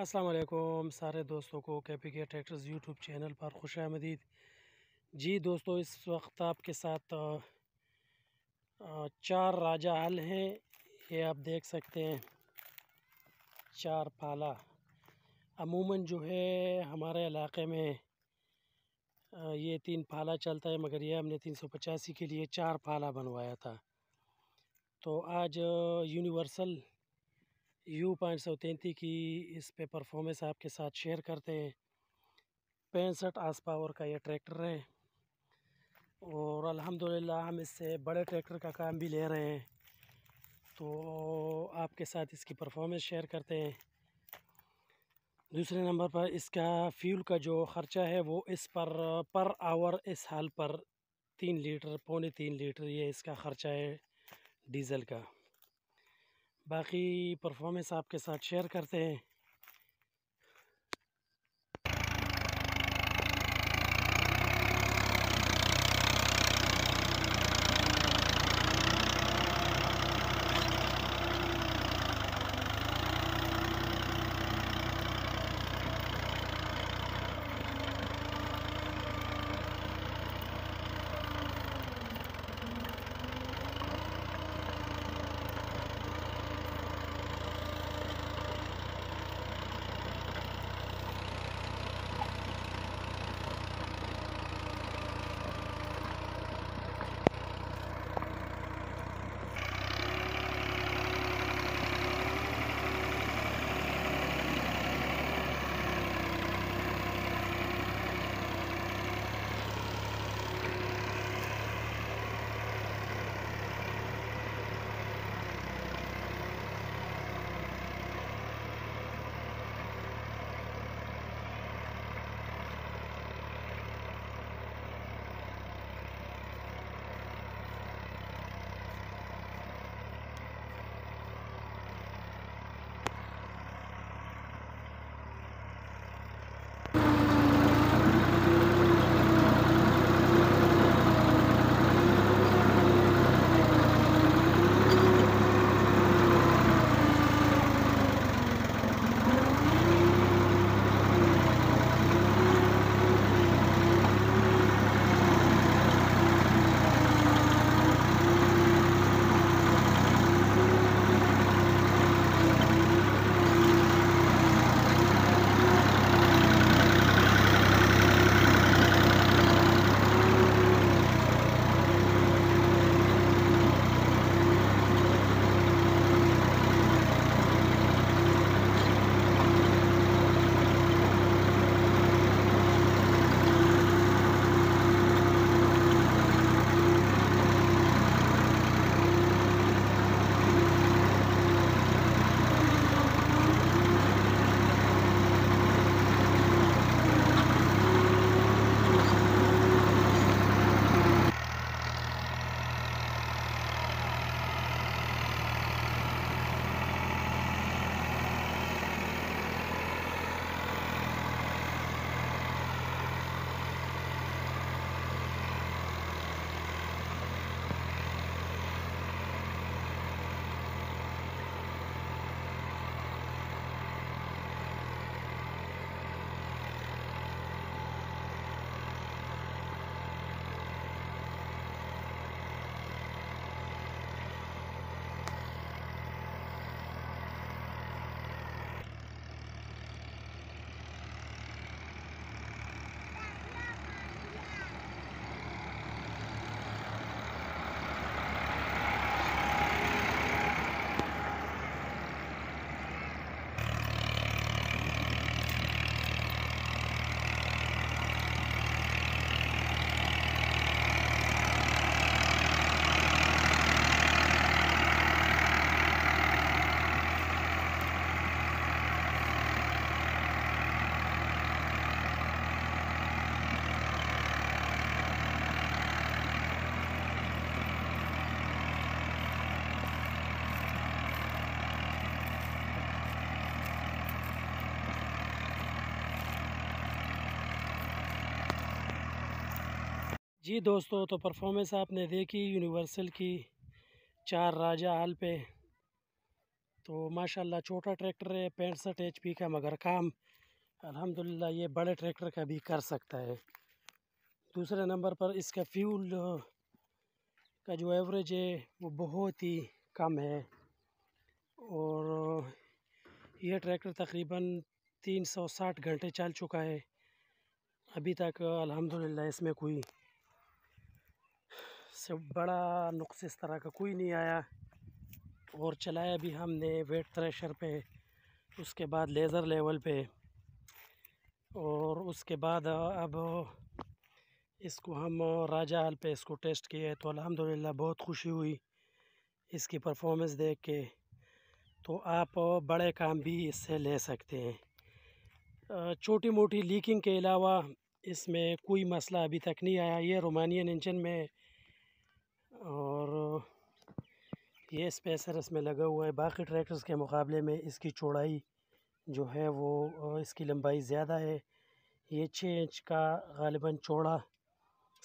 असलकुम सारे दोस्तों को कैपी के ट्रैक्टर्स यूट्यूब चैनल पर खुश आमदीद जी दोस्तों इस वक्त आपके साथ चार राजा हल हैं ये आप देख सकते हैं चार पाला अमूमन जो है हमारे इलाके में ये तीन पाला चलता है मगर ये हमने तीन सौ पचासी के लिए चार पाला बनवाया था तो आज यूनिवर्सल यू पॉइंट सौ तैंतीस की इस पे परफॉर्मेंस आपके साथ शेयर करते हैं पैंसठ आस पावर का ये ट्रैक्टर है और अल्हम्दुलिल्लाह हम इससे बड़े ट्रैक्टर का काम भी ले रहे हैं तो आपके साथ इसकी परफॉर्मेंस शेयर करते हैं दूसरे नंबर पर इसका फ्यूल का जो ख़र्चा है वो इस पर पर आवर इस हाल पर तीन लीटर पौने तीन लीटर ये इसका ख़र्चा है डीज़ल का बाकी परफॉर्मेंस आपके साथ शेयर करते हैं जी दोस्तों तो परफॉर्मेंस आपने देखी यूनिवर्सल की चार राजा हाल पे तो माशाल्लाह छोटा ट्रैक्टर है पैंसठ एच का मगर काम अल्हम्दुलिल्लाह ये बड़े ट्रैक्टर का भी कर सकता है दूसरे नंबर पर इसका फ्यूल का जो एवरेज है वो बहुत ही कम है और ये ट्रैक्टर तकरीबन 360 घंटे चल चुका है अभी तक अल्हम्दुलिल्लाह इसमें कोई से बड़ा नुख्स इस तरह का कोई नहीं आया और चलाया भी हमने वेट थ्रेशर पे उसके बाद लेज़र लेवल पे और उसके बाद अब इसको हम राजा हाल पे इसको टेस्ट किए तो अल्हम्दुलिल्लाह बहुत खुशी हुई इसकी परफॉर्मेंस देख के तो आप बड़े काम भी इससे ले सकते हैं छोटी मोटी लीकिंग के अलावा इसमें कोई मसला अभी तक नहीं आया ये रोमानियन इंजन में ये स्पेसर इसमें लगा हुआ है बाकी ट्रैक्टर्स के मुकाबले में इसकी चौड़ाई जो है वो इसकी लंबाई ज़्यादा है ये छः इंच का गालिबा चौड़ा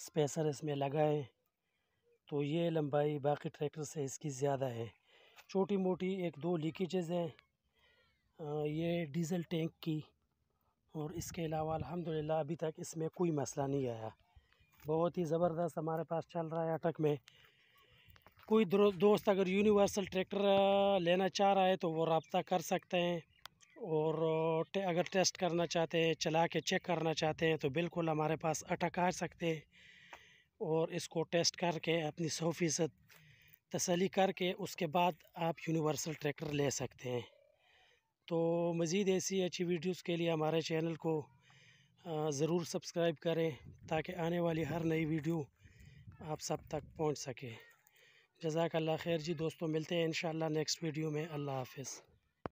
स्पेसर इसमें लगा है तो ये लंबाई बाकी ट्रैक्टर से इसकी ज़्यादा है छोटी मोटी एक दो लीकेजेज़ हैं ये डीज़ल टैंक की और इसके अलावा अल्हम्दुलिल्लाह अभी तक इसमें कोई मसला नहीं आया बहुत ही ज़बरदस्त हमारे पास चल रहा है अटक में कोई दोस्त अगर यूनिवर्सल ट्रैक्टर लेना चाह रहा है तो वो रबता कर सकते हैं और टे, अगर टेस्ट करना चाहते हैं चला के चेक करना चाहते हैं तो बिल्कुल हमारे पास अटक आ सकते हैं और इसको टेस्ट करके अपनी सौ फीसद तसली करके उसके बाद आप यूनिवर्सल ट्रैक्टर ले सकते हैं तो मज़ीद ऐसी अच्छी वीडियोस के लिए हमारे चैनल को ज़रूर सब्सक्राइब करें ताकि आने वाली हर नई वीडियो आप सब तक पहुंच सके जजाकल्ला खैर जी दोस्तों मिलते हैं इन नेक्स्ट वीडियो में अल्लाह हाफिज़